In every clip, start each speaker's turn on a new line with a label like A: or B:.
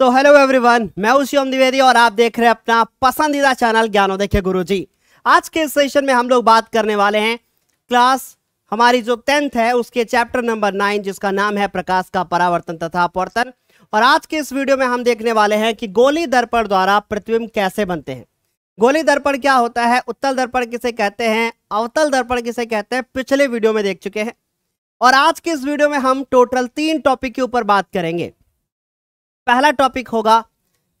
A: तो hello everyone मैं उषियोम द्विवेदी और आप देख रहे हैं अपना पसंदीदा चैनल ज्ञानो देखे गुरु जी आज के सेशन में हम लोग बात करने वाले हैं क्लास हमारी जो टेंथ है उसके चैप्टर नंबर नाइन जिसका नाम है प्रकाश का परावर्तन तथा अपवर्तन और आज के इस वीडियो में हम देखने वाले हैं कि गोली दर्पण द्वारा प्रतिबिंब कैसे बनते हैं गोली दर्पण क्या होता है उत्तल दर्पण किसे कहते हैं अवतल दर्पण किसे कहते हैं पिछले वीडियो में देख चुके हैं और आज के इस वीडियो में हम टोटल तीन टॉपिक के ऊपर बात करेंगे पहला टॉपिक होगा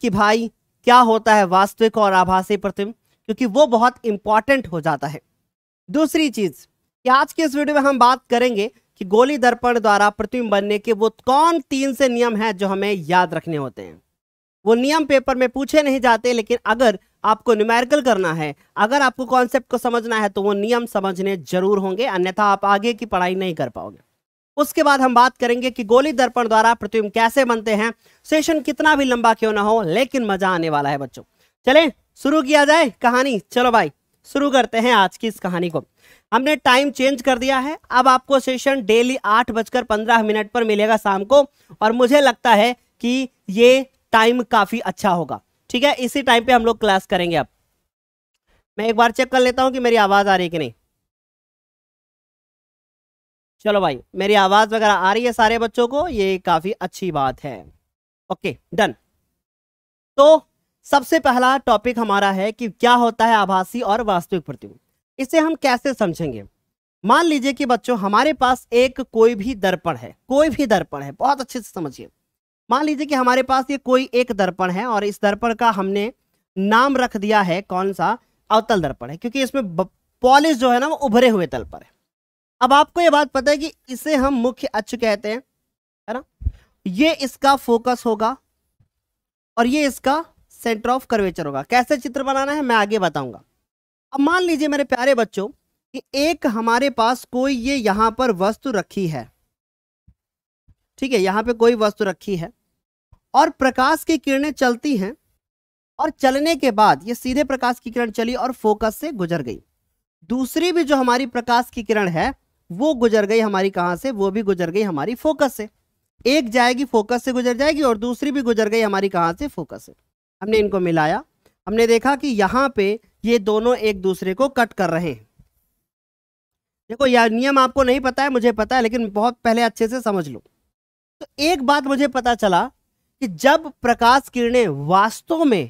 A: कि भाई क्या होता है वास्तविक और आभासी प्रतिम क्योंकि वो बहुत इंपॉर्टेंट हो जाता है दूसरी चीज कि आज के इस वीडियो में हम बात करेंगे कि गोली दर्पण द्वारा प्रतिम बनने के वो कौन तीन से नियम हैं जो हमें याद रखने होते हैं वो नियम पेपर में पूछे नहीं जाते लेकिन अगर आपको न्यूमेरिकल करना है अगर आपको कॉन्सेप्ट को समझना है तो वो नियम समझने जरूर होंगे अन्यथा आप आगे की पढ़ाई नहीं कर पाओगे उसके बाद हम बात करेंगे कि गोली दर्पण द्वारा प्रतिबिंब कैसे बनते हैं सेशन कितना भी लंबा क्यों ना हो लेकिन मजा आने वाला है बच्चों चले शुरू किया जाए कहानी चलो भाई शुरू करते हैं आज की इस कहानी को हमने टाइम चेंज कर दिया है अब आपको सेशन डेली आठ बजकर पंद्रह मिनट पर मिलेगा शाम को और मुझे लगता है कि ये टाइम काफी अच्छा होगा ठीक है इसी टाइम पे हम लोग क्लास करेंगे अब मैं एक बार चेक कर लेता हूं कि मेरी आवाज आ रही है कि नहीं चलो भाई मेरी आवाज़ वगैरह आ रही है सारे बच्चों को ये काफ़ी अच्छी बात है ओके डन तो सबसे पहला टॉपिक हमारा है कि क्या होता है आभासी और वास्तविक प्रतिमा इसे हम कैसे समझेंगे मान लीजिए कि बच्चों हमारे पास एक कोई भी दर्पण है कोई भी दर्पण है बहुत अच्छे से समझिए मान लीजिए कि हमारे पास ये कोई एक दर्पण है और इस दर्पण का हमने नाम रख दिया है कौन सा अवतल दर्पण है क्योंकि इसमें पॉलिश जो है ना वो उभरे हुए तल पर है अब आपको ये बात पता है कि इसे हम मुख्य अक्ष कहते हैं है ना ये इसका फोकस होगा और ये इसका सेंटर ऑफ कर्वेचर होगा कैसे चित्र बनाना है मैं आगे बताऊंगा अब मान लीजिए मेरे प्यारे बच्चों कि एक हमारे पास कोई ये यहां पर वस्तु रखी है ठीक है यहाँ पे कोई वस्तु रखी है और प्रकाश की किरणें चलती हैं और चलने के बाद ये सीधे प्रकाश की किरण चली और फोकस से गुजर गई दूसरी भी जो हमारी प्रकाश की किरण है वो गुजर गई हमारी कहाँ से वो भी गुजर गई हमारी फोकस से एक जाएगी फोकस से गुजर जाएगी और दूसरी भी गुजर गई हमारी कहाँ से फोकस से हमने इनको मिलाया हमने देखा कि यहाँ पे ये दोनों एक दूसरे को कट कर रहे हैं देखो यह नियम आपको नहीं पता है मुझे पता है लेकिन बहुत पहले अच्छे से समझ लो तो एक बात मुझे पता चला कि जब प्रकाश किरणें वास्तव में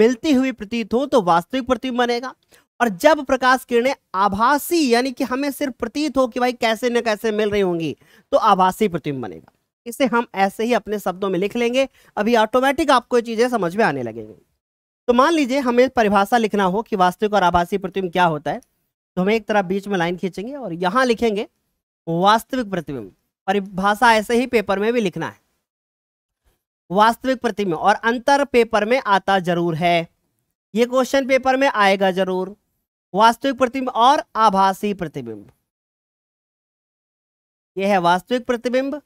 A: मिलती हुई प्रतीत हो तो वास्तविक प्रतिबिंब बनेगा और जब प्रकाश किरणें आभासी यानी कि हमें सिर्फ प्रतीत हो कि भाई कैसे न कैसे मिल रही होंगी तो आभासी प्रतिबिंब बनेगा इसे हम ऐसे ही अपने शब्दों में लिख लेंगे अभी ऑटोमेटिक आपको ये चीज़ें समझ में आने लगेंगे तो मान लीजिए हमें परिभाषा लिखना हो कि वास्तविक और आभासी प्रतिबिंब क्या होता है तो हमें एक तरफ बीच में लाइन खींचेंगे और यहां लिखेंगे वास्तविक प्रतिबिंब परिभाषा ऐसे ही पेपर में भी लिखना है वास्तविक प्रतिबिंब और अंतर पेपर में आता जरूर है ये क्वेश्चन पेपर में आएगा जरूर वास्तविक प्रतिबिंब और आभासी प्रतिबिंब
B: यह है वास्तविक प्रतिबिंब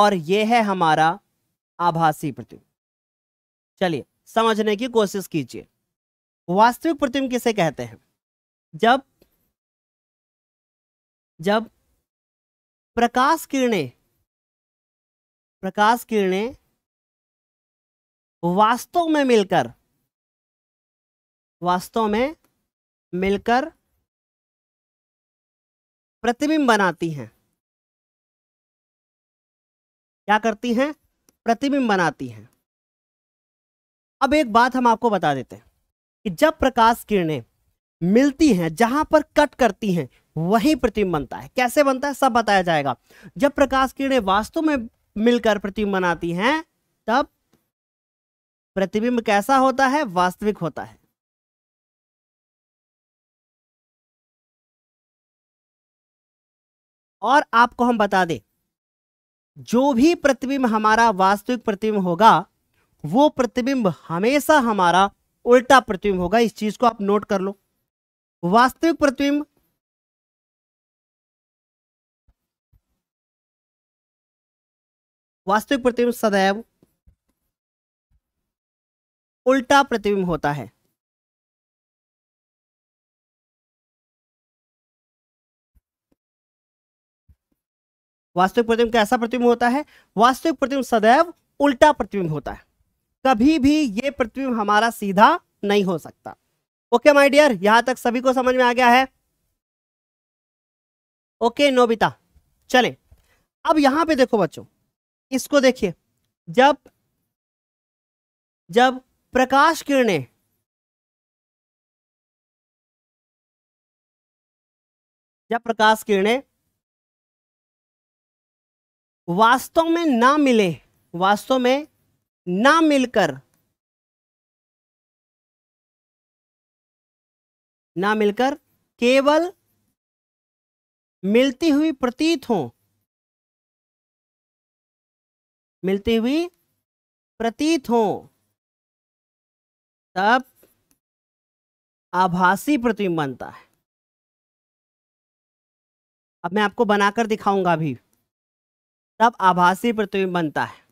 B: और यह है हमारा आभासी प्रतिबिंब चलिए समझने की कोशिश कीजिए वास्तविक प्रतिबिंब किसे कहते हैं जब जब प्रकाश किरणें प्रकाश किरणें वास्तव में मिलकर वास्तव में मिलकर प्रतिबिंब बनाती हैं क्या करती हैं प्रतिबिंब बनाती हैं अब एक बात हम
A: आपको बता देते हैं कि जब प्रकाश किरणें मिलती हैं जहां पर कट करती हैं वहीं प्रतिबिंब बनता है कैसे बनता है सब बताया जाएगा जब प्रकाश किरणें वास्तव में
B: मिलकर प्रतिबिंब बनाती हैं तब प्रतिबिंब कैसा होता है वास्तविक होता है और आपको हम बता दें जो
A: भी प्रतिबिंब हमारा वास्तविक प्रतिबिंब होगा वो प्रतिबिंब हमेशा हमारा
B: उल्टा प्रतिबिंब होगा इस चीज को आप नोट कर लो वास्तविक प्रतिबिंब वास्तविक प्रतिबिंब सदैव उल्टा प्रतिबिंब होता है वास्तविक प्रतिबिंब कैसा प्रतिबिंब होता है
A: वास्तविक प्रतिबिंब सदैव उल्टा प्रतिबिंब होता है कभी भी ये प्रतिबिंब हमारा सीधा नहीं हो सकता ओके माय डियर यहां तक सभी को समझ में आ गया है ओके नोबिता चले अब यहां पे देखो बच्चों
B: इसको देखिए जब जब प्रकाश किरणें जब प्रकाश किरणें वास्तव में ना मिले वास्तव में ना मिलकर ना मिलकर केवल मिलती हुई प्रतीत हो मिलती हुई प्रतीत हो तब आभासी प्रतिबिंब बनता है अब मैं आपको बनाकर दिखाऊंगा अभी तब आभासी प्रतिबिंब बनता है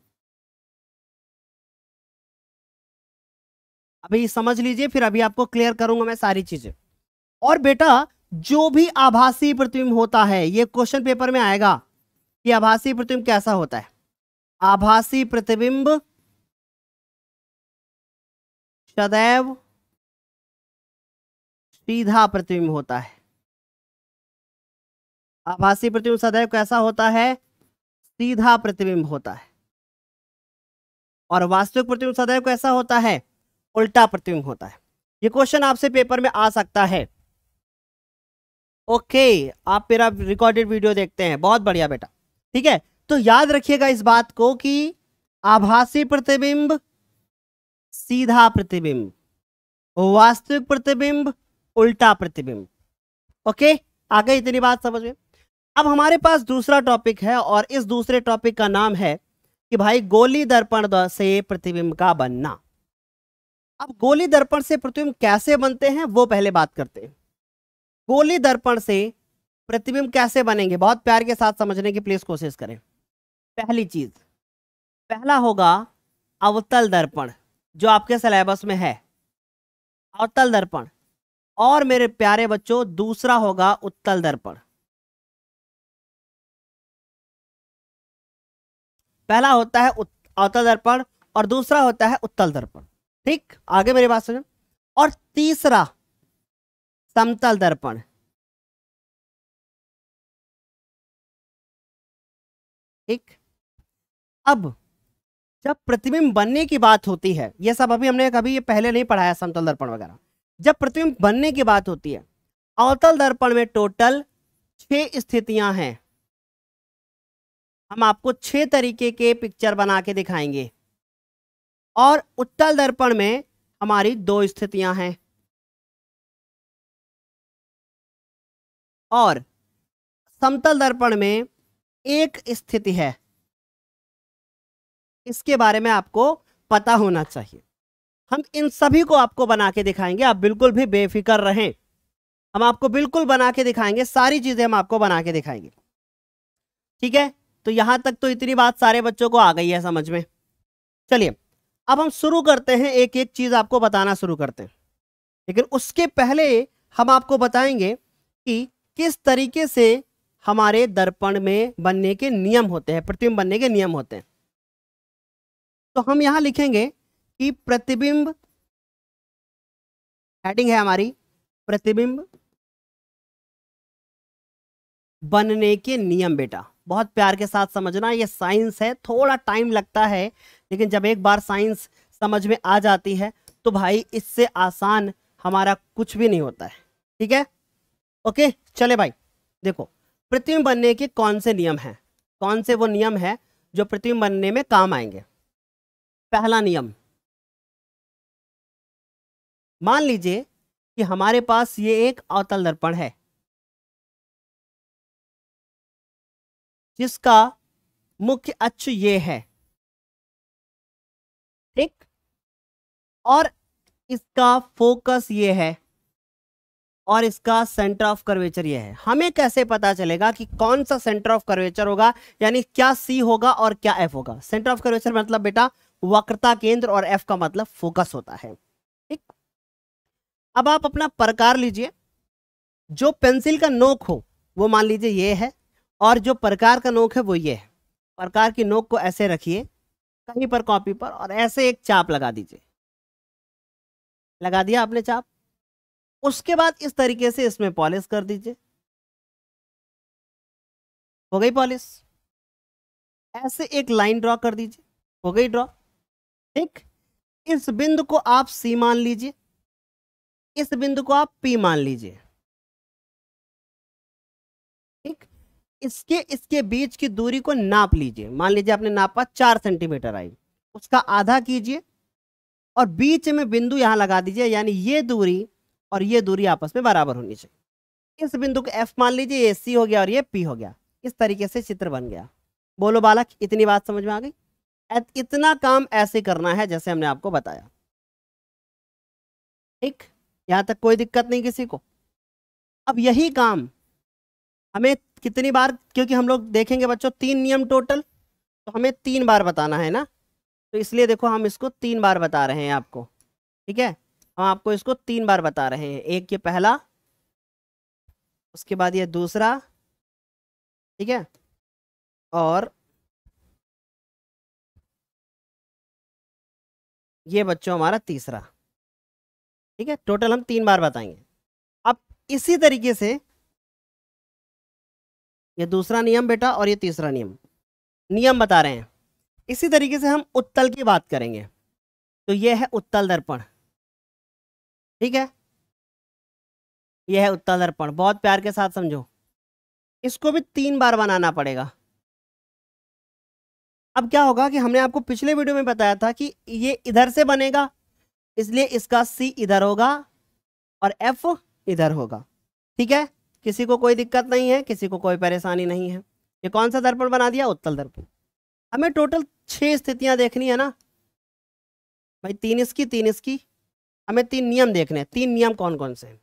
B: अभी समझ लीजिए फिर अभी आपको क्लियर करूंगा मैं सारी चीजें और बेटा जो भी
A: आभासी प्रतिबिंब होता है ये क्वेश्चन पेपर में आएगा कि आभासी प्रतिबिंब कैसा होता है
B: आभासी प्रतिबिंब सदैव सीधा प्रतिबिंब होता है
A: आभासी प्रतिबिंब सदैव कैसा होता है सीधा प्रतिबिंब होता है और वास्तविक प्रतिबिंब सदैव कैसा होता है उल्टा प्रतिबिंब होता है ये क्वेश्चन आपसे पेपर में आ सकता है ओके आप मेरा रिकॉर्डेड वीडियो देखते हैं बहुत बढ़िया बेटा ठीक है तो याद रखिएगा इस बात को कि आभासी प्रतिबिंब सीधा प्रतिबिंब वास्तविक प्रतिबिंब उल्टा प्रतिबिंब ओके आगे इतनी बात समझ में अब हमारे पास दूसरा टॉपिक है और इस दूसरे टॉपिक का नाम है कि भाई गोली दर्पण से प्रतिबिंब का बनना अब गोली दर्पण से प्रतिबिंब कैसे बनते हैं वो पहले बात करते हैं गोली दर्पण से प्रतिबिंब कैसे बनेंगे बहुत प्यार के साथ समझने की प्लीज कोशिश करें पहली चीज पहला होगा अवतल दर्पण जो आपके सिलेबस में है
B: अवतल दर्पण और मेरे प्यारे बच्चों दूसरा होगा उत्तल दर्पण पहला होता है अवतल दर्पण और दूसरा होता है उत्तल दर्पण ठीक आगे मेरी बात सुनो और तीसरा समतल दर्पण ठीक अब जब प्रतिबिंब बनने की बात होती है ये सब अभी हमने कभी ये पहले नहीं
A: पढ़ाया समतल दर्पण वगैरह जब प्रतिबिंब बनने की बात होती है अवतल दर्पण में टोटल छह स्थितियां हैं हम आपको छह तरीके
B: के पिक्चर बना के दिखाएंगे और उत्तल दर्पण में हमारी दो स्थितियां हैं और समतल दर्पण में एक स्थिति है
A: इसके बारे में आपको पता होना चाहिए हम इन सभी को आपको बना के दिखाएंगे आप बिल्कुल भी बेफिक्र रहें हम आपको बिल्कुल बना के दिखाएंगे सारी चीजें हम आपको बना के दिखाएंगे ठीक है तो यहां तक तो इतनी बात सारे बच्चों को आ गई है समझ में चलिए अब हम शुरू करते हैं एक एक चीज़ आपको बताना शुरू करते हैं लेकिन उसके पहले हम आपको बताएंगे कि किस तरीके से हमारे दर्पण में बनने के नियम होते हैं प्रतिबिंब बनने के नियम
B: होते हैं तो हम यहां लिखेंगे कि प्रतिबिंब हेडिंग है हमारी प्रतिबिंब बनने के नियम बेटा बहुत प्यार के साथ समझना ये साइंस है
A: थोड़ा टाइम लगता है लेकिन जब एक बार साइंस समझ में आ जाती है तो भाई इससे आसान हमारा कुछ भी नहीं होता है ठीक है ओके चले भाई देखो पृथ्वी बनने के कौन से नियम हैं कौन से वो नियम है जो पृथ्वी बनने में काम आएंगे पहला नियम
B: मान लीजिए कि हमारे पास ये एक अवतल दर्पण है जिसका मुख्य अक्ष ये है ठीक और
A: इसका फोकस ये है और इसका सेंटर ऑफ कर्वेचर ये है हमें कैसे पता चलेगा कि कौन सा सेंटर ऑफ कर्वेचर होगा यानी क्या सी होगा और क्या एफ होगा सेंटर ऑफ कर्वेचर मतलब बेटा वक्रता केंद्र और एफ का मतलब फोकस होता है ठीक अब आप अपना प्रकार लीजिए जो पेंसिल का नोक हो वो मान लीजिए ये है और जो प्रकार का नोक है वो ये है प्रकार की नोक को ऐसे रखिए कहीं पर कॉपी पर और ऐसे एक चाप लगा दीजिए
B: लगा दिया आपने चाप उसके बाद इस तरीके से इसमें पॉलिश कर दीजिए हो गई पॉलिश ऐसे एक लाइन ड्रॉ कर दीजिए हो गई ड्रॉ ठीक इस बिंदु को आप सी मान
A: लीजिए इस बिंदु को आप पी मान लीजिए इसके इसके बीच की दूरी को नाप लीजिए मान लीजिए आपने नापा चार सेंटीमीटर आई उसका आधा कीजिए और बीच में बिंदु यहां लगा दीजिए यानी ये दूरी और ये दूरी आपस में बराबर होनी चाहिए इस बिंदु को एफ मान लीजिए ये सी हो गया और ये पी हो गया इस तरीके से चित्र बन गया बोलो बालक इतनी बात समझ में आ गई इतना काम ऐसे करना है जैसे हमने आपको बताया ठीक यहां तक कोई दिक्कत नहीं किसी को अब यही काम हमें कितनी बार क्योंकि हम लोग देखेंगे बच्चों तीन नियम टोटल तो हमें तीन बार बताना है ना तो इसलिए देखो हम इसको तीन बार बता रहे हैं आपको ठीक है हम आपको इसको तीन बार बता रहे हैं एक ये पहला उसके बाद ये
B: दूसरा ठीक है और ये बच्चों हमारा तीसरा ठीक है टोटल हम तीन बार बताएंगे अब इसी तरीके से
A: ये दूसरा नियम बेटा और ये तीसरा नियम नियम बता रहे हैं इसी तरीके से हम उत्तल की बात करेंगे तो ये है उत्तल दर्पण
B: ठीक है यह है उत्तल दर्पण बहुत प्यार के साथ समझो इसको भी तीन बार बनाना पड़ेगा
A: अब क्या होगा कि हमने आपको पिछले वीडियो में बताया था कि ये इधर से बनेगा इसलिए इसका सी इधर होगा और एफ इधर होगा ठीक है किसी को कोई दिक्कत नहीं है किसी को कोई परेशानी नहीं है ये कौन सा दर्पण बना दिया उत्तल दर्पण हमें टोटल छह स्थितियां देखनी है ना भाई तीन इसकी तीन इसकी हमें तीन नियम देखने हैं तीन नियम कौन कौन से हैं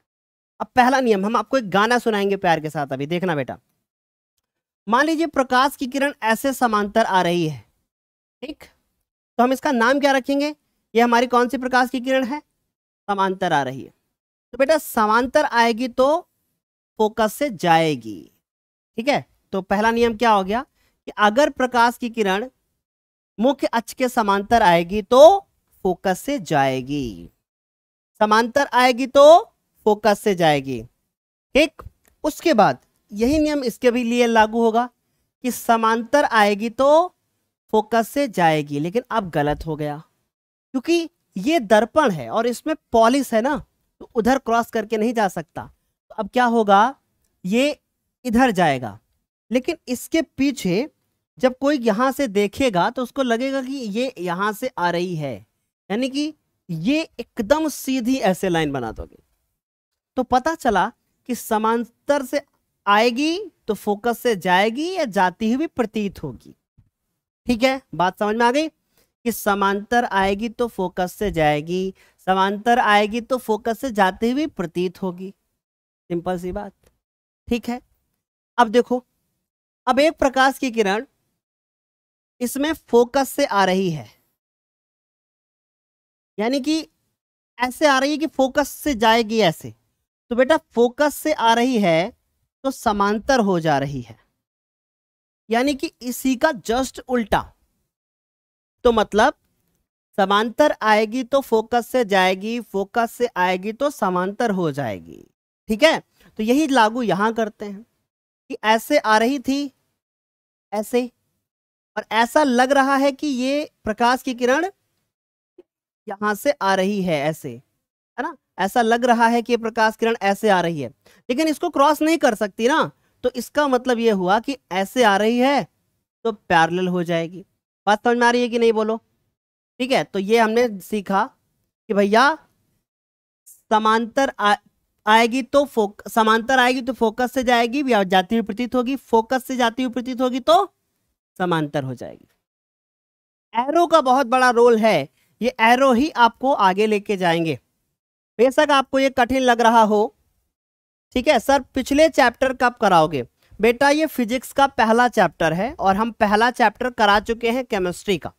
A: अब पहला नियम हम आपको एक गाना सुनाएंगे प्यार के साथ अभी देखना बेटा मान लीजिए प्रकाश की किरण ऐसे समांतर आ रही है ठीक तो हम इसका नाम क्या रखेंगे ये हमारी कौन सी प्रकाश की किरण है समांतर आ रही है तो बेटा समांतर आएगी तो फोकस से जाएगी ठीक है तो पहला नियम क्या हो गया कि अगर प्रकाश की किरण मुख्य अक्ष के समांतर आएगी तो फोकस से जाएगी समांतर आएगी तो फोकस से जाएगी ठीक उसके बाद यही नियम इसके भी लिए लागू होगा कि समांतर आएगी तो फोकस से जाएगी लेकिन अब गलत हो गया क्योंकि ये दर्पण है और इसमें पॉलिस है ना तो उधर क्रॉस करके नहीं जा सकता तो अब क्या होगा ये इधर जाएगा लेकिन इसके पीछे जब कोई यहां से देखेगा तो उसको लगेगा कि ये यहां से आ रही है यानी कि ये एकदम सीधी ऐसे लाइन बना दोगे तो पता चला कि समांतर से आएगी तो फोकस से जाएगी या जाती हुई प्रतीत होगी ठीक है बात समझ में आ गई कि समांतर आएगी तो फोकस से जाएगी समांतर आएगी तो फोकस से जाती हुई प्रतीत होगी सिंपल सी बात ठीक है
B: अब देखो अब एक प्रकाश की किरण इसमें फोकस से आ रही है यानी कि ऐसे
A: आ रही है कि फोकस से जाएगी ऐसे तो बेटा फोकस से आ रही है तो समांतर हो जा रही है यानी कि इसी का जस्ट उल्टा तो मतलब समांतर आएगी तो फोकस से जाएगी फोकस से आएगी तो समांतर हो जाएगी ठीक है तो यही लागू यहां करते हैं कि ऐसे आ रही थी ऐसे और ऐसा लग रहा है कि ये प्रकाश की किरण यहां से आ रही है ऐसे है ना ऐसा लग रहा है कि प्रकाश किरण ऐसे आ रही है लेकिन इसको क्रॉस नहीं कर सकती ना तो इसका मतलब ये हुआ कि ऐसे आ रही है तो पैरेलल हो जाएगी बात समझ में आ रही है कि नहीं बोलो ठीक है तो ये हमने सीखा कि भैया समांतर आएगी तो फोक समांतर आएगी तो फोकस से जाएगी या जाती हुई प्रतीत होगी फोकस से जाती हुई प्रतीत होगी तो समांतर हो जाएगी एरो का बहुत बड़ा रोल है ये एरो ही आपको आगे लेके जाएंगे बेशक आपको ये कठिन लग रहा हो ठीक है सर पिछले चैप्टर कब कराओगे बेटा ये फिजिक्स का पहला चैप्टर है और हम पहला चैप्टर करा चुके हैं केमिस्ट्री का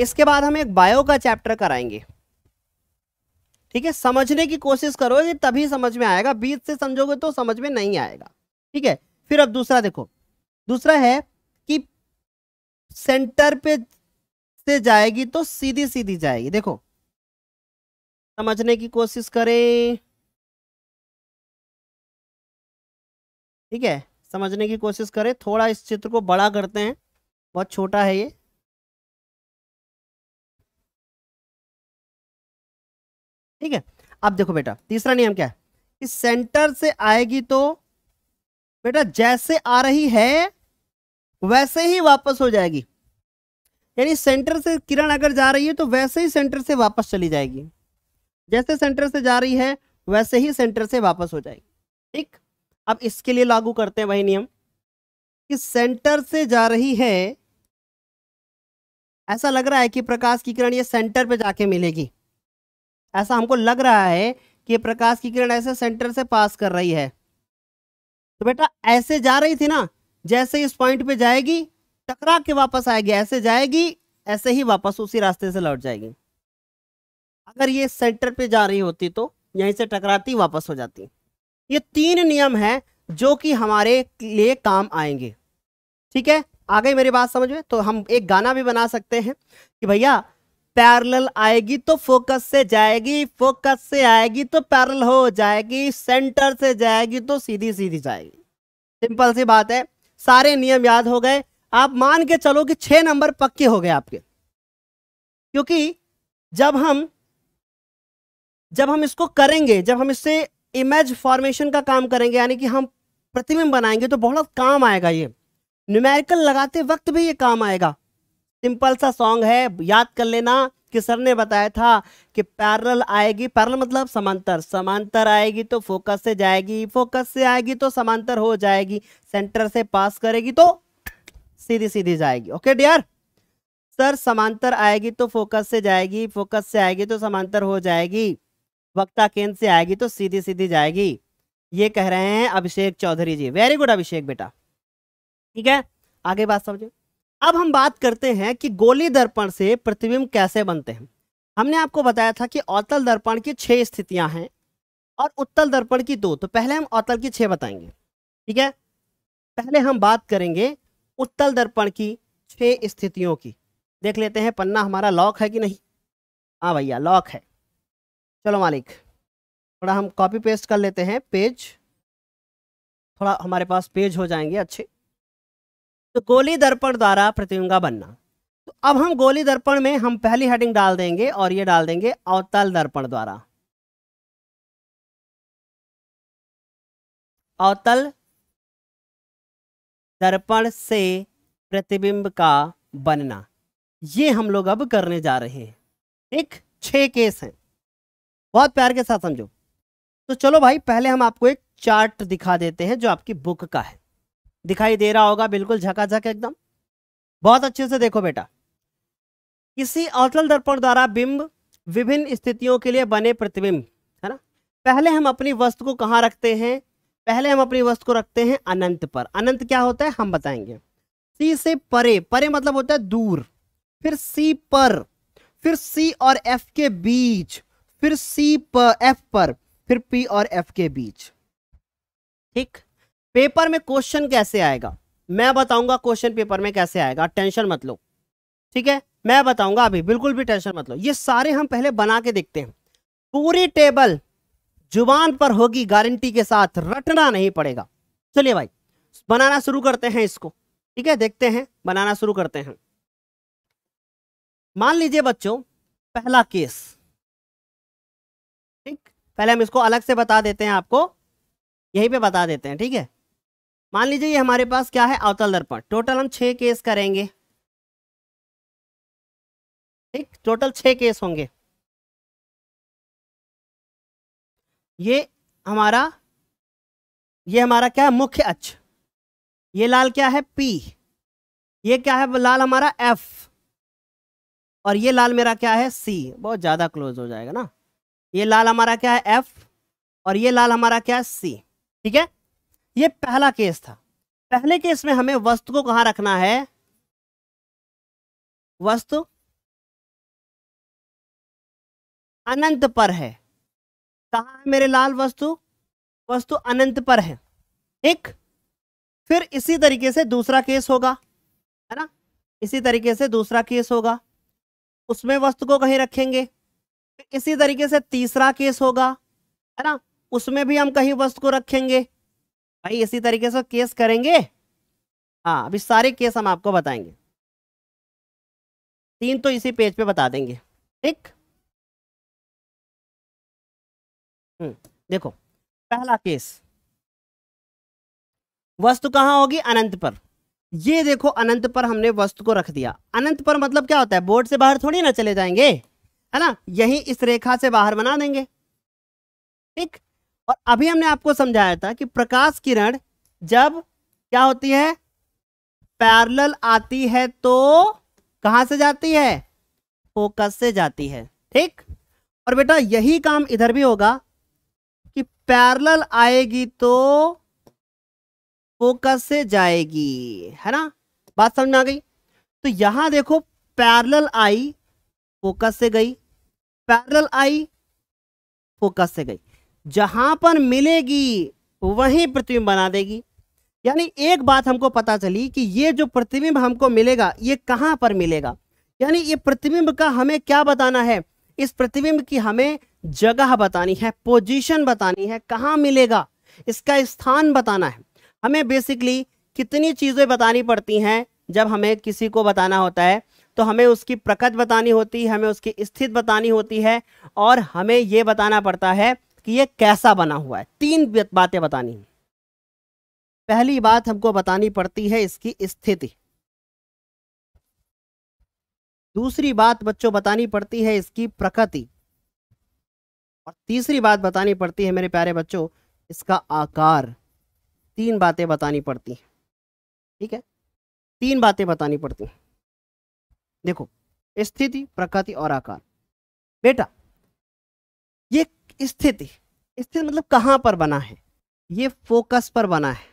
A: इसके बाद हम एक बायो का चैप्टर कराएंगे ठीक है समझने की कोशिश करोगे तभी समझ में आएगा बीच से समझोगे तो समझ में नहीं आएगा ठीक है फिर अब दूसरा देखो दूसरा है कि सेंटर पे
B: से जाएगी तो सीधी सीधी जाएगी देखो समझने की कोशिश करें ठीक है समझने की कोशिश करें थोड़ा इस चित्र को बड़ा करते हैं बहुत छोटा है ये ठीक है अब देखो बेटा तीसरा नियम क्या है कि सेंटर से आएगी तो
A: बेटा जैसे आ रही है वैसे ही वापस हो जाएगी यानी सेंटर से किरण अगर जा रही है तो वैसे ही सेंटर से वापस चली जाएगी जैसे सेंटर से जा रही है वैसे ही सेंटर से वापस हो जाएगी ठीक अब इसके लिए लागू करते हैं वही नियम कि सेंटर से जा रही है ऐसा लग रहा है कि प्रकाश की किरण ये सेंटर पे जाके मिलेगी ऐसा हमको लग रहा है कि प्रकाश की किरण ऐसे सेंटर से पास कर रही है तो बेटा ऐसे जा रही थी ना जैसे इस पॉइंट पे जाएगी टकरा के वापस आएगी ऐसे जाएगी ऐसे ही वापस उसी रास्ते से लौट जाएगी अगर ये सेंटर पे जा रही होती तो यहीं से टकराती वापस हो जाती ये तीन नियम है जो कि हमारे लिए काम आएंगे ठीक है आ गई मेरी बात समझ में तो हम एक गाना भी बना सकते हैं कि भैया पैरल आएगी तो फोकस से जाएगी फोकस से आएगी तो पैरल हो जाएगी सेंटर से जाएगी तो सीधी सीधी जाएगी सिंपल सी बात है सारे नियम याद हो गए आप मान के चलो कि छह नंबर पक्के हो गए आपके क्योंकि जब हम जब हम इसको करेंगे जब हम इससे इमेज फॉर्मेशन का काम करेंगे यानी कि हम प्रतिबिंब बनाएंगे तो बहुत काम आएगा ये न्यूमेरिकल लगाते वक्त भी ये काम आएगा सिंपल सा सॉन्ग है याद कर लेना कि सर ने बताया था कि पैरल आएगी पैरल मतलब समांतर समांतर आएगी तो फोकस से जाएगी फोकस से आएगी तो समांतर हो जाएगी सेंटर से पास करेगी तो सीधी सीधी जाएगी ओके डियर सर समांतर आएगी तो फोकस से जाएगी फोकस से आएगी तो समांतर हो जाएगी वक्ता केंद्र से आएगी तो सीधी सीधी जाएगी ये कह रहे हैं अभिषेक चौधरी जी वेरी गुड अभिषेक बेटा ठीक है आगे बात समझो अब हम बात करते हैं कि गोली दर्पण से प्रतिबिंब कैसे बनते हैं हमने आपको बताया था कि अवतल दर्पण की छह स्थितियां हैं और उत्तल दर्पण की दो तो पहले हम अवतल की छह बताएंगे ठीक है पहले हम बात करेंगे उत्तल दर्पण की छह स्थितियों की देख लेते हैं पन्ना हमारा लॉक है कि नहीं हाँ भैया लॉक है चलो मालिक थोड़ा हम कॉपी पेस्ट कर लेते हैं पेज थोड़ा हमारे पास पेज हो जाएंगे अच्छे तो गोली दर्पण द्वारा प्रतिबिंब का बनना तो
B: अब हम गोली दर्पण में हम पहली हेडिंग डाल देंगे और ये डाल देंगे अवतल दर्पण द्वारा अवतल दर्पण से प्रतिबिंब का बनना
A: ये हम लोग अब करने जा रहे हैं एक छह केस हैं बहुत प्यार के साथ समझो तो चलो भाई पहले हम आपको एक चार्ट दिखा देते हैं जो आपकी बुक का है दिखाई दे रहा होगा बिल्कुल झकाझक एकदम बहुत अच्छे से देखो बेटा किसी अवतल दर्पण द्वारा बिंब विभिन्न स्थितियों के लिए बने प्रतिबिंब है ना पहले हम अपनी वस्तु को कहाँ रखते हैं पहले हम अपनी वस्तु को रखते हैं अनंत पर अनंत क्या होता है हम बताएंगे सी से परे परे मतलब होता है दूर फिर सी पर फिर सी और एफ के बीच फिर सी पर एफ पर फिर पी और एफ के बीच ठीक पेपर में क्वेश्चन कैसे आएगा मैं बताऊंगा क्वेश्चन पेपर में कैसे आएगा टेंशन मत लो ठीक है मैं बताऊंगा अभी बिल्कुल भी टेंशन मत लो ये सारे हम पहले बना के देखते हैं पूरी टेबल जुबान पर होगी गारंटी के साथ रटना नहीं पड़ेगा चलिए भाई बनाना शुरू करते हैं इसको ठीक है देखते हैं बनाना शुरू करते हैं मान लीजिए बच्चों पहला केस ठीक पहले हम इसको अलग से बता देते हैं आपको यहीं पे बता देते हैं ठीक है
B: मान लीजिए ये हमारे पास क्या है अवतल दर्पण टोटल हम छह केस करेंगे ठीक टोटल छह केस होंगे ये हमारा ये हमारा क्या है मुख्य अक्ष
A: ये लाल क्या है पी ये क्या है लाल हमारा एफ और ये लाल मेरा क्या है सी बहुत ज़्यादा क्लोज हो जाएगा ना ये लाल हमारा क्या है एफ और ये लाल हमारा क्या है सी ठीक है ये पहला केस था
B: पहले केस में हमें वस्तु को कहां रखना है वस्तु अनंत पर है कहा है मेरे लाल वस्तु वस्तु अनंत पर है ठीक
A: फिर इसी तरीके से दूसरा केस होगा है ना इसी तरीके से दूसरा केस होगा उसमें वस्तु को कहीं रखेंगे इसी तरीके से तीसरा केस होगा है ना उसमें भी हम कहीं वस्तु को रखेंगे भाई इसी तरीके से केस
B: करेंगे हाँ अभी सारे केस हम आपको बताएंगे तीन तो इसी पेज पे बता देंगे ठीक हम्म, देखो पहला केस
A: वस्तु कहाँ होगी अनंत पर ये देखो अनंत पर हमने वस्तु को रख दिया अनंत पर मतलब क्या होता है बोर्ड से बाहर थोड़ी ना चले जाएंगे है ना यही इस रेखा से बाहर बना देंगे ठीक और अभी हमने आपको समझाया था कि प्रकाश किरण जब क्या होती है पैरल आती है तो कहां से जाती है फोकस से जाती है ठीक और बेटा यही काम इधर भी होगा कि पैरल आएगी तो फोकस से जाएगी है ना बात समझ में आ गई तो यहां देखो पैरल आई फोकस से गई पैरल आई फोकस से गई जहाँ पर मिलेगी वहीं प्रतिबिंब बना देगी यानी एक बात हमको पता चली कि ये जो प्रतिबिंब हमको मिलेगा ये कहाँ पर मिलेगा यानी ये प्रतिबिंब का हमें क्या बताना है इस प्रतिबिंब की हमें जगह बतानी है पोजीशन बतानी है कहाँ मिलेगा इसका स्थान बताना है हमें बेसिकली कितनी चीज़ें बतानी पड़ती हैं जब हमें किसी को बताना होता है तो हमें उसकी प्रकट बतानी होती है हमें उसकी स्थिति बतानी होती है और हमें ये बताना पड़ता है कि ये कैसा बना हुआ है तीन बातें बतानी है पहली बात हमको बतानी पड़ती है इसकी स्थिति दूसरी बात बच्चों बतानी पड़ती है इसकी प्रकृति और तीसरी बात बतानी पड़ती है मेरे प्यारे बच्चों इसका आकार तीन बातें बतानी पड़ती हैं ठीक है तीन बातें बतानी पड़ती हैं देखो स्थिति प्रकृति और आकार बेटा ये स्थिति स्थिति मतलब कहां पर बना है ये फोकस पर बना है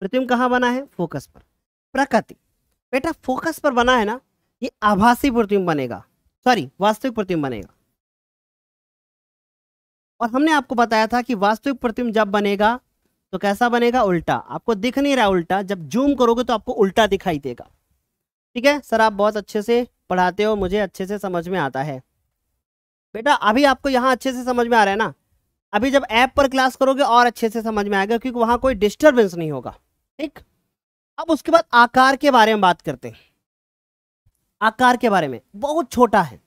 A: प्रतिबिंब कहां बना है फोकस पर प्रकृति बेटा फोकस पर बना है ना ये आभासी प्रतिबिंब बनेगा सॉरी वास्तविक प्रतिबिंब बनेगा और हमने आपको बताया था कि वास्तविक प्रतिबिंब जब बनेगा तो कैसा बनेगा उल्टा आपको दिख नहीं रहा उल्टा जब जूम करोगे तो आपको उल्टा दिखाई देगा ठीक है सर आप बहुत अच्छे से पढ़ाते हो मुझे अच्छे से समझ में आता है बेटा अभी आपको यहाँ अच्छे से समझ में आ रहा है ना अभी जब ऐप पर क्लास करोगे और अच्छे से समझ में आएगा क्योंकि वहाँ कोई डिस्टर्बेंस नहीं होगा ठीक अब उसके बाद आकार के बारे में बात करते हैं आकार के बारे में बहुत छोटा है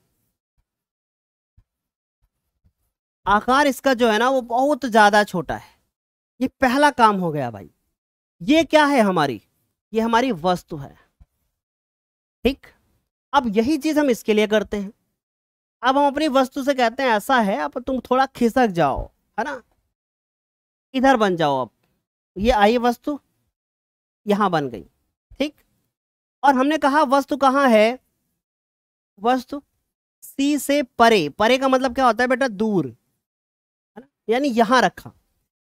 A: आकार इसका जो है ना वो बहुत ज़्यादा छोटा है ये पहला काम हो गया भाई ये क्या है हमारी ये हमारी वस्तु है ठीक अब यही चीज़ हम इसके लिए करते हैं अब हम अपनी वस्तु से कहते हैं ऐसा है अब तुम थोड़ा खिसक जाओ है ना इधर बन जाओ अब ये आई वस्तु यहाँ बन गई ठीक और हमने कहा वस्तु कहाँ है वस्तु सी से परे परे का मतलब क्या होता है बेटा दूर है ना यानी यहां रखा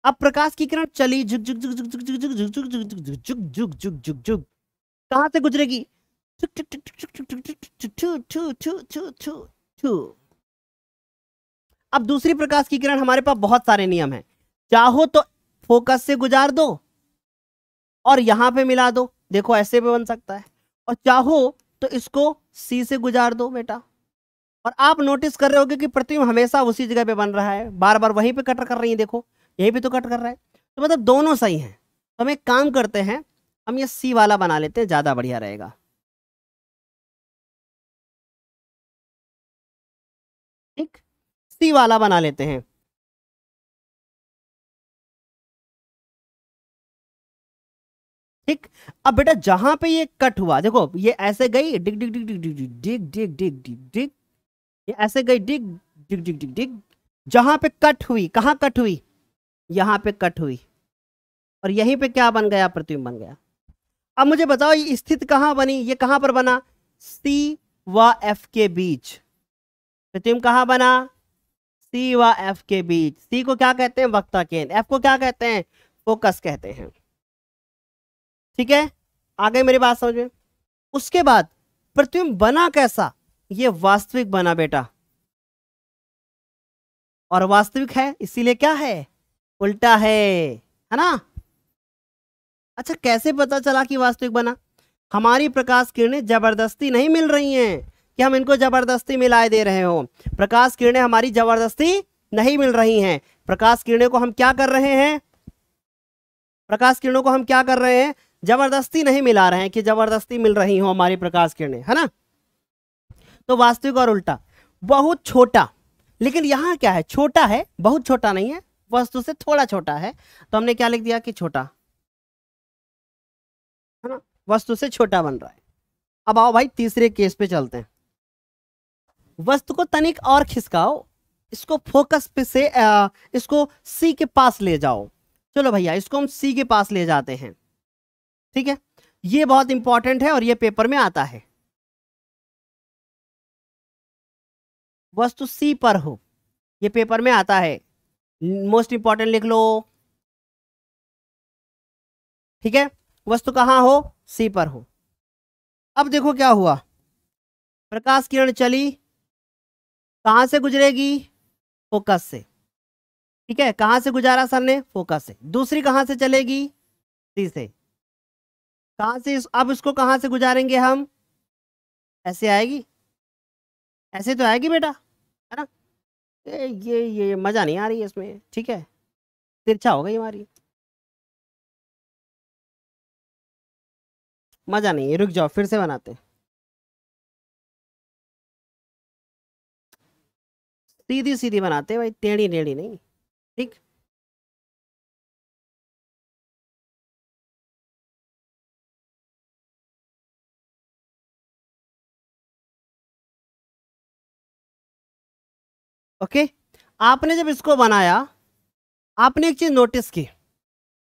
A: अब प्रकाश की किरण चली झुक झुक झुक झुक झुक झुक झुक झुक झुक झुक झुक झुक झुक झुक झुक झुक कहाँ से गुजरेगी टू अब दूसरी प्रकाश की किरण हमारे पास बहुत सारे नियम हैं चाहो तो फोकस से गुजार दो और यहां पे मिला दो देखो ऐसे पे बन सकता है और चाहो तो इसको सी से गुजार दो बेटा और आप नोटिस कर रहे होगे कि प्रतिम हमेशा उसी जगह पे बन रहा है बार बार वहीं पे कट कर रही है देखो यहीं पे तो कट कर रहा है तो मतलब दोनों
B: सही हैं तो हम एक काम करते हैं हम ये सी वाला बना लेते हैं ज़्यादा बढ़िया रहेगा एक सी वाला बना लेते हैं ठीक अब बेटा जहां पे ये कट हुआ देखो ये
A: ऐसे गई डिग डिग डिग डिग डिग डिग डिग डिग डिग डिग ये ऐसे गई डिग डिग डिग डिग डिग जहां पे कट हुई कहां कट हुई यहां पे कट हुई और यहीं पे क्या बन गया प्रतिबिंब बन गया अब मुझे बताओ ये स्थित कहां बनी ये कहां पर बना सी व एफ के बीच प्रतिबिंब तो कहाँ बना सी व एफ के बीच सी को क्या कहते हैं वक्ता केंद्र एफ को क्या कहते हैं फोकस कहते हैं ठीक है आगे मेरी बात समझ में उसके बाद प्रतिबिंब बना कैसा ये वास्तविक बना बेटा और वास्तविक है इसीलिए क्या है उल्टा है है ना अच्छा कैसे पता चला कि वास्तविक बना हमारी प्रकाश किरणें जबरदस्ती नहीं मिल रही हैं कि हम इनको जबरदस्ती मिलाए दे रहे हो प्रकाश किरणें हमारी जबरदस्ती नहीं मिल रही हैं प्रकाश किरणों को हम क्या कर रहे हैं प्रकाश किरणों को हम क्या कर रहे हैं जबरदस्ती नहीं मिला रहे हैं कि जबरदस्ती मिल रही हो हमारी प्रकाश किरणें है ना तो वास्तविक और उल्टा बहुत छोटा लेकिन यहां क्या है छोटा है बहुत छोटा नहीं है वस्तु से थोड़ा छोटा है तो हमने क्या लिख दिया कि छोटा है ना वस्तु से छोटा बन रहा है अब आओ भाई तीसरे केस पे चलते हैं वस्तु को तनिक और खिसकाओ इसको फोकस पे से आ, इसको सी के पास ले जाओ चलो भैया इसको हम सी के पास ले जाते हैं ठीक है ये बहुत इंपॉर्टेंट है और ये पेपर में आता
B: है वस्तु सी पर हो ये पेपर में आता है मोस्ट इंपॉर्टेंट लिख लो
A: ठीक है वस्तु कहां हो सी पर हो अब देखो क्या हुआ प्रकाश किरण चली कहाँ से गुजरेगी फोकस से ठीक है कहाँ से गुजारा सर ने फोकस से दूसरी कहाँ से चलेगी सी से कहाँ से इस, अब इसको कहाँ से गुजारेंगे हम ऐसे आएगी ऐसे तो आएगी बेटा है ना
B: ये ये ये मज़ा नहीं आ रही है इसमें ठीक है तिरछा हो गई हमारी मज़ा नहीं रुक जाओ फिर से बनाते हैं सीधी सीधी बनाते हैं भाई टेढ़ी टेढ़ी नहीं ठीक ओके आपने जब इसको बनाया आपने एक चीज नोटिस की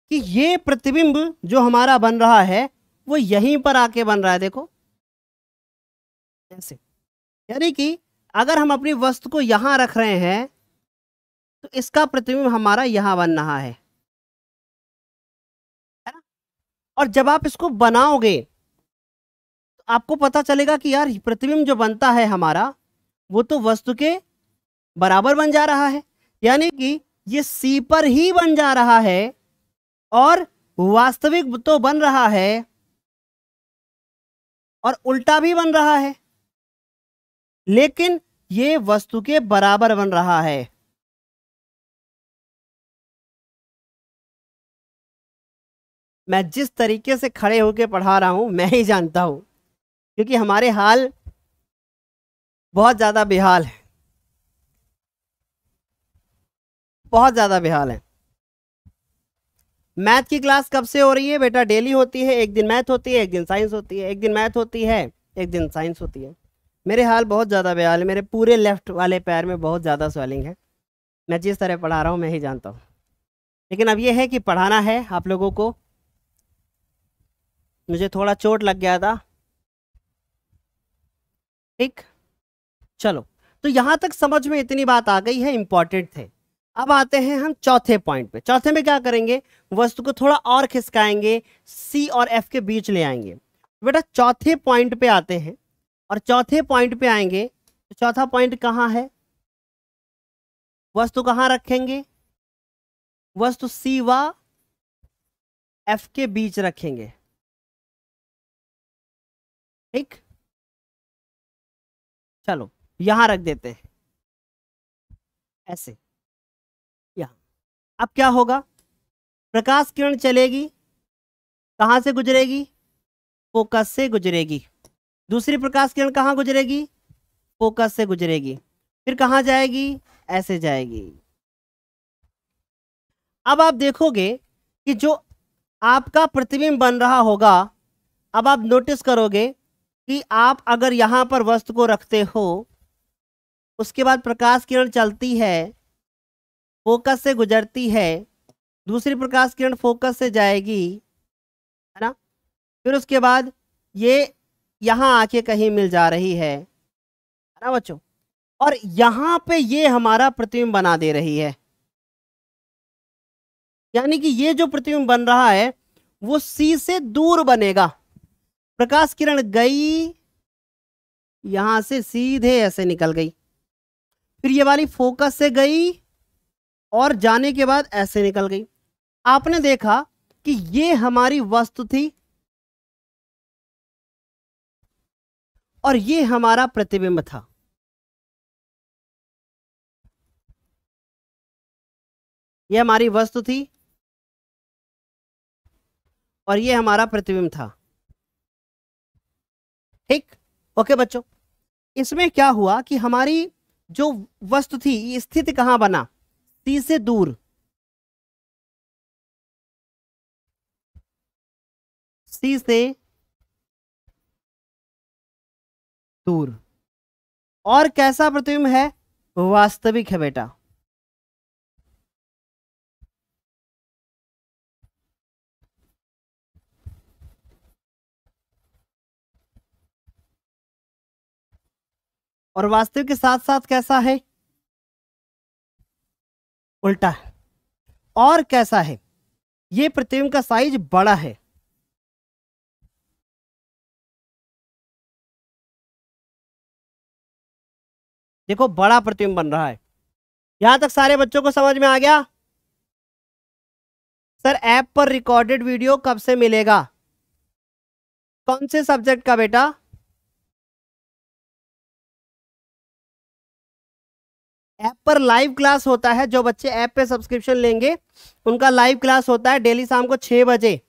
A: कि ये प्रतिबिंब जो हमारा बन रहा है वो यहीं पर आके बन रहा है देखो ऐसे यानी कि अगर हम अपनी वस्तु को यहाँ रख रहे हैं तो इसका प्रतिबिंब हमारा यहाँ बन रहा है और जब आप इसको बनाओगे तो आपको पता चलेगा कि यार प्रतिबिंब जो बनता है हमारा वो तो वस्तु के बराबर बन जा रहा है यानी कि ये सी पर ही बन जा रहा है और वास्तविक तो बन रहा है और
B: उल्टा भी बन रहा है लेकिन ये वस्तु के बराबर बन रहा है मैं जिस तरीके से खड़े होकर पढ़ा रहा हूं मैं ही जानता हूं
A: क्योंकि हमारे हाल बहुत ज़्यादा बेहाल है बहुत ज़्यादा बेहाल है मैथ की क्लास कब से हो रही है बेटा डेली होती है एक दिन मैथ होती है एक दिन साइंस होती है एक दिन मैथ होती है एक दिन साइंस होती है मेरे हाल बहुत ज़्यादा बेहाल है मेरे पूरे लेफ्ट वाले पैर में बहुत ज़्यादा स्वेलिंग है मैं जिस तरह पढ़ा रहा हूँ मैं ही जानता हूँ लेकिन अब यह है कि पढ़ाना है आप लोगों को मुझे थोड़ा चोट लग गया था ठीक चलो तो यहाँ तक समझ में इतनी बात आ गई है इम्पॉर्टेंट थे अब आते हैं हम चौथे पॉइंट पे चौथे में क्या करेंगे वस्तु को थोड़ा और खिसकाएंगे सी और एफ के बीच ले आएंगे बेटा चौथे पॉइंट पे आते हैं और चौथे पॉइंट पे आएंगे तो चौथा पॉइंट कहाँ है
B: वस्तु कहाँ रखेंगे वस्तु सी व एफ के बीच रखेंगे ठीक चलो यहां रख देते हैं ऐसे यहां अब क्या होगा प्रकाश किरण
A: चलेगी कहां से गुजरेगी फोकस से गुजरेगी दूसरी प्रकाश किरण कहाँ गुजरेगी फोकस से गुजरेगी फिर कहाँ जाएगी ऐसे जाएगी अब आप देखोगे कि जो आपका प्रतिबिंब बन रहा होगा अब आप नोटिस करोगे कि आप अगर यहाँ पर वस्तु को रखते हो उसके बाद प्रकाश किरण चलती है फोकस से गुजरती है दूसरी प्रकाश किरण फोकस से जाएगी है ना फिर उसके बाद ये यहाँ आके कहीं मिल जा रही है ना बच्चों और यहाँ पे ये हमारा प्रतिबिंब बना दे रही है यानी कि ये जो प्रतिबिंब बन रहा है वो सी से दूर बनेगा प्रकाश किरण गई यहां से सीधे ऐसे निकल गई फिर ये वाली फोकस से गई और जाने के बाद ऐसे निकल गई आपने देखा
B: कि ये हमारी वस्तु थी और ये हमारा प्रतिबिंब था ये हमारी वस्तु थी और ये हमारा प्रतिबिंब था
A: ठीक ओके बच्चों इसमें क्या हुआ कि हमारी जो वस्तु थी
B: स्थिति कहां बना सी से दूर सी से दूर और कैसा प्रतिबिंब है वास्तविक है बेटा और वास्तविक के साथ साथ कैसा है उल्टा है और कैसा है ये प्रतिबिंब का साइज बड़ा है देखो बड़ा प्रतिबिंब बन रहा है यहां तक सारे बच्चों को समझ में आ गया सर ऐप पर रिकॉर्डेड वीडियो कब से मिलेगा कौन से सब्जेक्ट का बेटा ऐप पर लाइव क्लास होता है जो बच्चे ऐप पे सब्सक्रिप्शन लेंगे उनका लाइव क्लास होता है डेली शाम
A: को छह बजे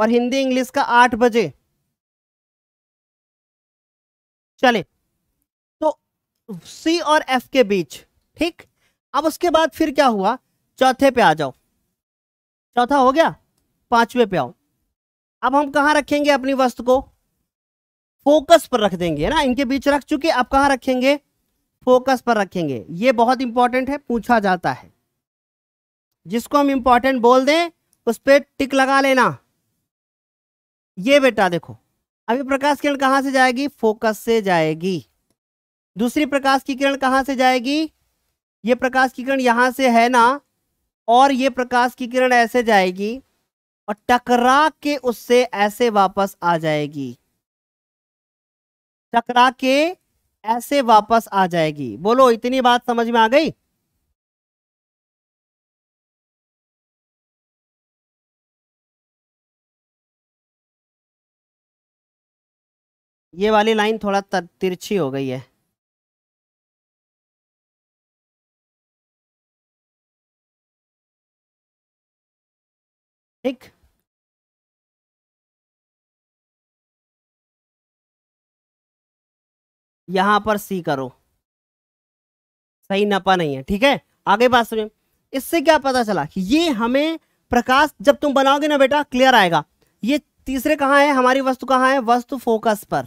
A: और हिंदी इंग्लिश का आठ बजे चले सी और एफ के बीच ठीक अब उसके बाद फिर क्या हुआ चौथे पे आ जाओ चौथा हो गया पांचवे पे आओ अब हम कहां रखेंगे अपनी वस्तु को फोकस पर रख देंगे ना इनके बीच रख चुके अब कहां रखेंगे फोकस पर रखेंगे ये बहुत इंपॉर्टेंट है पूछा जाता है जिसको हम इंपॉर्टेंट बोल दें उस पर टिक लगा लेना ये बेटा देखो अभी प्रकाश किरण कहां से जाएगी फोकस से जाएगी दूसरी प्रकाश की किरण कहाँ से जाएगी ये प्रकाश की किरण यहाँ से है ना और ये प्रकाश की किरण ऐसे जाएगी और टकरा के उससे ऐसे वापस आ जाएगी
B: टकरा के ऐसे वापस आ जाएगी बोलो इतनी बात समझ में आ गई ये वाली लाइन थोड़ा तिरछी हो गई है ठीक यहां पर सी करो सही नपा नहीं
A: है ठीक है आगे बात सुनिए इससे क्या पता चला कि ये हमें प्रकाश जब तुम बनाओगे
B: ना बेटा क्लियर आएगा ये तीसरे कहां है हमारी वस्तु कहां है वस्तु फोकस पर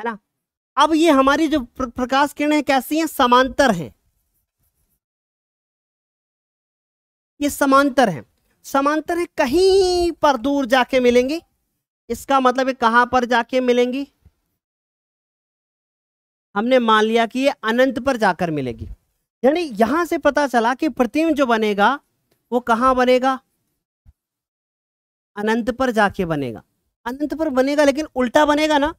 B: है ना अब ये हमारी जो प्रकाश किरणें कैसी हैं समांतर हैं
A: ये समांतर हैं समांतर है कहीं पर दूर जाके मिलेंगी इसका मतलब है कहां पर जाके मिलेंगी हमने मान लिया कि ये अनंत पर जाकर मिलेगी यानी यहां से पता चला कि प्रतिम जो बनेगा वो कहां बनेगा अनंत पर जाके बनेगा अनंत पर बनेगा लेकिन उल्टा बनेगा ना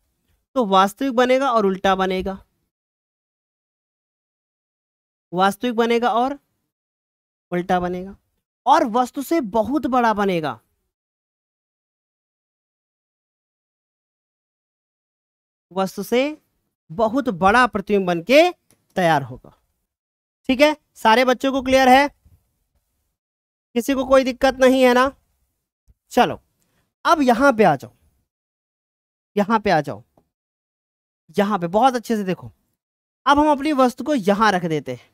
A: तो वास्तविक बनेगा और उल्टा
B: बनेगा वास्तविक बनेगा और उल्टा बनेगा और वस्तु से बहुत बड़ा बनेगा वस्तु से बहुत बड़ा प्रतिबिंब बन के तैयार होगा ठीक है सारे बच्चों को क्लियर
A: है किसी को कोई दिक्कत नहीं है ना चलो अब यहां पे आ जाओ यहां पे आ जाओ यहां पे बहुत
B: अच्छे से देखो अब हम अपनी वस्तु को यहां रख देते हैं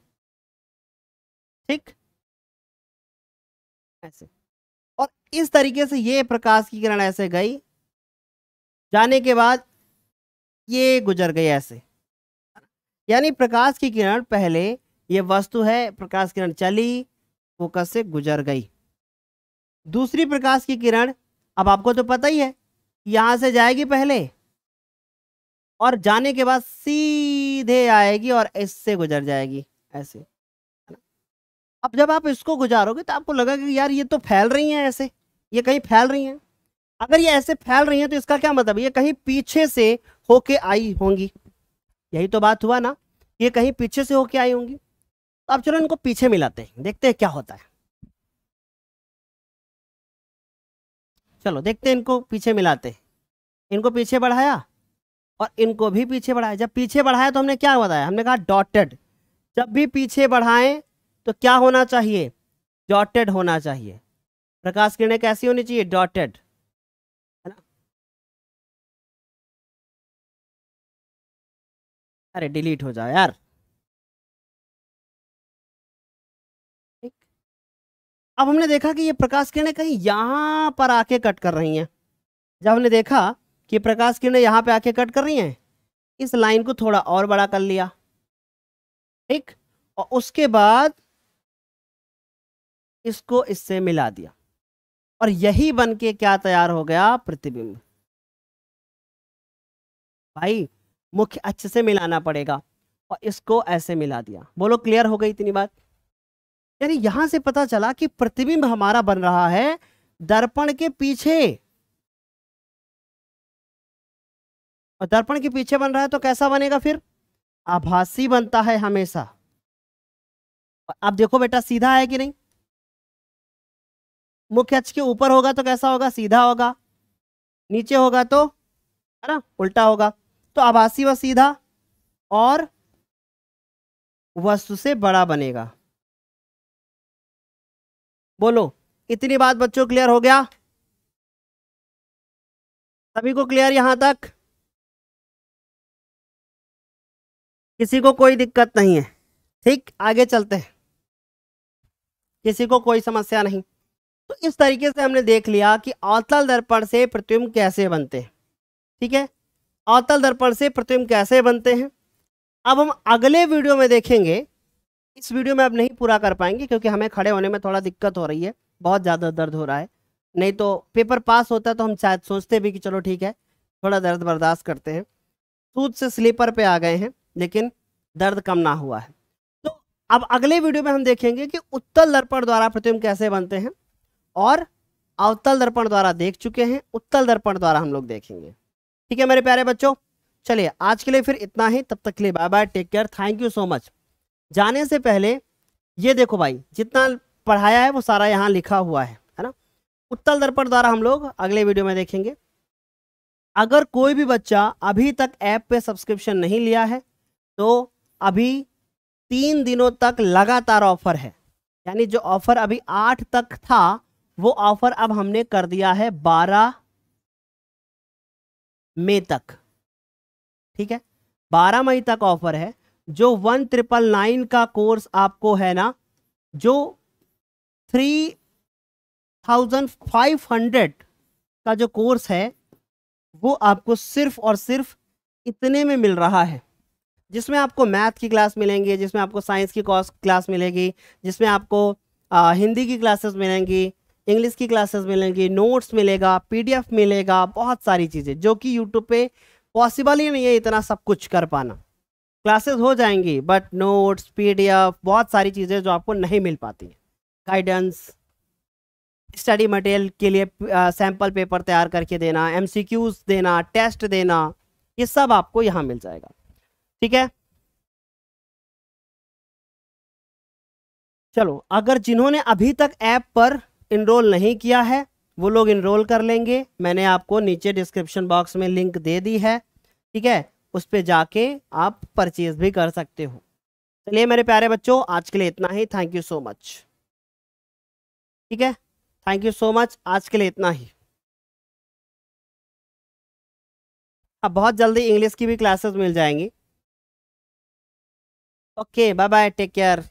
B: ठीक ऐसे और इस तरीके से ये प्रकाश की
A: किरण ऐसे गई जाने के बाद ये गुजर गई ऐसे यानी प्रकाश की किरण पहले ये वस्तु है प्रकाश किरण चली फोकस से गुजर गई दूसरी प्रकाश की किरण अब आपको तो पता ही है यहां से जाएगी पहले और जाने के बाद सीधे आएगी और इससे गुजर जाएगी ऐसे अब जब आप इसको गुजारोगे तो आपको लगा कि यार ये तो फैल रही हैं ऐसे ये कहीं फैल रही हैं अगर ये ऐसे फैल रही हैं तो इसका क्या मतलब ये कहीं पीछे से होके आई होंगी यही तो बात हुआ ना ये कहीं पीछे से होके आई होंगी तो आप चलो इनको पीछे मिलाते हैं देखते हैं क्या होता है चलो देखते हैं इनको पीछे मिलाते हैं इनको पीछे बढ़ाया और इनको भी पीछे बढ़ाया जब पीछे बढ़ाया तो हमने क्या बताया हमने कहा डॉटेड जब भी पीछे बढ़ाएं तो क्या होना
B: चाहिए डॉटेड होना चाहिए प्रकाश किरणें कैसी होनी चाहिए डॉटेड है ना अरे डिलीट हो जाओ यार ठीक अब हमने देखा कि ये प्रकाश किरणें कहीं यहां पर आके कट कर रही
A: हैं जब हमने देखा कि प्रकाश किरणें यहां पे आके कट कर रही हैं इस लाइन को थोड़ा और बड़ा कर लिया ठीक और उसके बाद इसको इससे मिला दिया और यही बन के क्या तैयार हो गया प्रतिबिंब भाई मुख्य अच्छे से मिलाना पड़ेगा और इसको ऐसे मिला दिया बोलो क्लियर हो गई इतनी बात यानी यहां से पता चला कि प्रतिबिंब हमारा बन रहा है दर्पण के पीछे
B: और दर्पण के पीछे बन रहा है तो कैसा बनेगा फिर आभासी बनता है हमेशा अब देखो बेटा सीधा
A: है कि नहीं मुख्य अक्ष के ऊपर होगा तो कैसा होगा सीधा होगा नीचे होगा तो है ना उल्टा होगा तो आभासी व सीधा
B: और वस्तु से बड़ा बनेगा बोलो इतनी बात बच्चों क्लियर हो गया सभी को क्लियर यहां तक किसी को कोई दिक्कत नहीं है ठीक आगे चलते हैं
A: किसी को कोई समस्या नहीं तो इस तरीके से हमने देख लिया कि अवतल दर्पण से प्रतिबिंब कैसे बनते हैं ठीक है अवतल दर्पण से प्रतिबिंब कैसे बनते हैं अब हम अगले वीडियो में देखेंगे इस वीडियो में अब नहीं पूरा कर पाएंगे क्योंकि हमें खड़े होने में थोड़ा दिक्कत हो रही है बहुत ज़्यादा दर्द हो रहा है नहीं तो पेपर पास होता तो हम शायद सोचते भी कि चलो ठीक है थोड़ा दर्द बर्दाश्त करते हैं सूद से स्लीपर पे आ गए हैं लेकिन दर्द कम ना हुआ है तो अब अगले वीडियो में हम देखेंगे कि उत्तल दर्पण द्वारा प्रतिबिंब कैसे बनते हैं और अवतल दर्पण द्वारा देख चुके हैं उत्तल दर्पण द्वारा हम लोग देखेंगे ठीक है मेरे प्यारे बच्चों चलिए आज के लिए फिर इतना ही तब तक के लिए bye bye take care thank you so much जाने से पहले ये देखो भाई जितना पढ़ाया है वो सारा यहाँ लिखा हुआ है है ना उत्तल दर्पण द्वारा हम लोग अगले वीडियो में देखेंगे अगर कोई भी बच्चा अभी तक ऐप पे सब्सक्रिप्शन नहीं लिया है तो अभी तीन दिनों तक लगातार ऑफर है यानी जो ऑफर अभी आठ तक था वो ऑफर अब हमने कर दिया है बारह मई तक ठीक है बारह मई तक ऑफर है जो वन ट्रिपल नाइन का कोर्स आपको है ना जो थ्री थाउजेंड फाइव हंड्रेड का जो कोर्स है वो आपको सिर्फ और सिर्फ इतने में मिल रहा है जिसमें आपको मैथ की क्लास मिलेंगी जिसमें आपको साइंस की क्लास मिलेगी जिसमें आपको आ, हिंदी की क्लासेस मिलेंगी इंग्लिश की क्लासेस मिलेंगी नोट्स मिलेगा पीडीएफ मिलेगा बहुत सारी चीज़ें जो कि यूट्यूब पे पॉसिबल ही नहीं है इतना सब कुछ कर पाना क्लासेस हो जाएंगी बट नोट्स पीडीएफ बहुत सारी चीज़ें जो आपको नहीं मिल पाती हैं गाइडेंस स्टडी मटेरियल के लिए सैम्पल पेपर तैयार करके देना एम देना टेस्ट देना ये सब आपको यहाँ मिल जाएगा ठीक है चलो अगर जिन्होंने अभी तक ऐप पर इनरोल नहीं किया है वो लोग इनरोल कर लेंगे मैंने आपको नीचे डिस्क्रिप्शन बॉक्स में लिंक दे दी है ठीक है उस पर जाके आप परचेज भी कर सकते हो चलिए मेरे प्यारे बच्चों आज के लिए इतना ही थैंक यू सो मच
B: ठीक है थैंक यू सो मच आज के लिए इतना ही अब बहुत जल्दी इंग्लिश की भी क्लासेस मिल जाएंगी okay bye bye take care